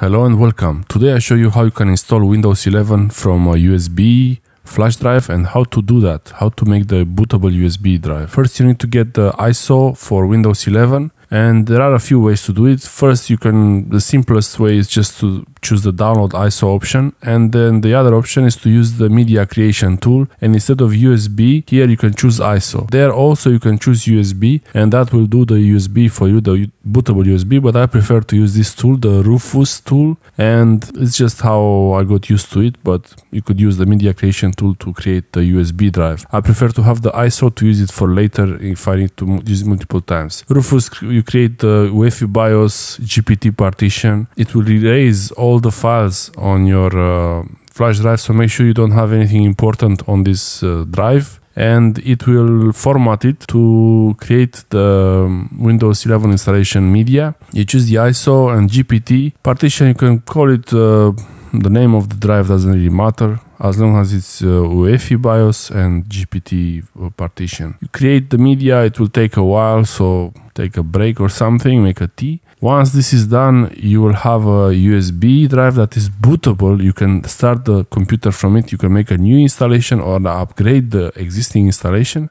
Hello and welcome. Today I show you how you can install Windows 11 from a USB flash drive and how to do that, how to make the bootable USB drive. First you need to get the ISO for Windows 11 and there are a few ways to do it. First you can, the simplest way is just to choose the download ISO option and then the other option is to use the media creation tool and instead of USB here you can choose ISO. There also you can choose USB and that will do the USB for you, the bootable USB, but I prefer to use this tool, the Rufus tool, and it's just how I got used to it, but you could use the media creation tool to create the USB drive. I prefer to have the ISO to use it for later if I need to use it multiple times. Rufus, you create the UEFI BIOS GPT partition. It will erase all the files on your uh, flash drive, so make sure you don't have anything important on this uh, drive and it will format it to create the Windows 11 installation media. You choose the ISO and GPT partition. You can call it uh, the name of the drive doesn't really matter as long as it's uh, UEFI BIOS and GPT uh, partition. You create the media, it will take a while, so take a break or something, make a tea. Once this is done, you will have a USB drive that is bootable. You can start the computer from it. You can make a new installation or upgrade the existing installation.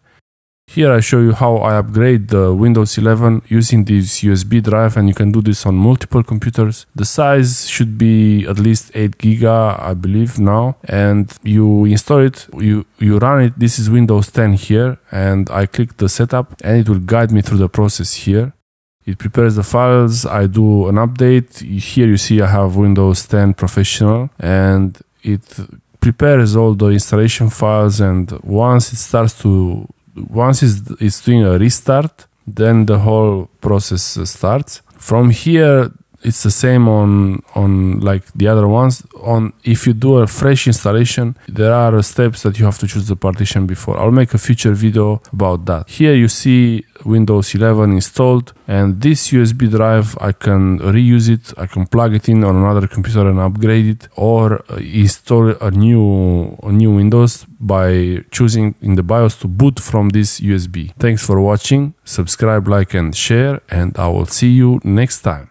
Here I show you how I upgrade the Windows 11 using this USB drive and you can do this on multiple computers. The size should be at least 8 giga I believe now and you install it, you, you run it, this is Windows 10 here and I click the setup and it will guide me through the process here. It prepares the files, I do an update, here you see I have Windows 10 Professional and it prepares all the installation files and once it starts to once it's, it's doing a restart, then the whole process starts. From here, it's the same on on like the other ones on if you do a fresh installation there are steps that you have to choose the partition before i'll make a future video about that here you see windows 11 installed and this usb drive i can reuse it i can plug it in on another computer and upgrade it or uh, install a new a new windows by choosing in the bios to boot from this usb thanks for watching subscribe like and share and i will see you next time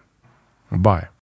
Bye.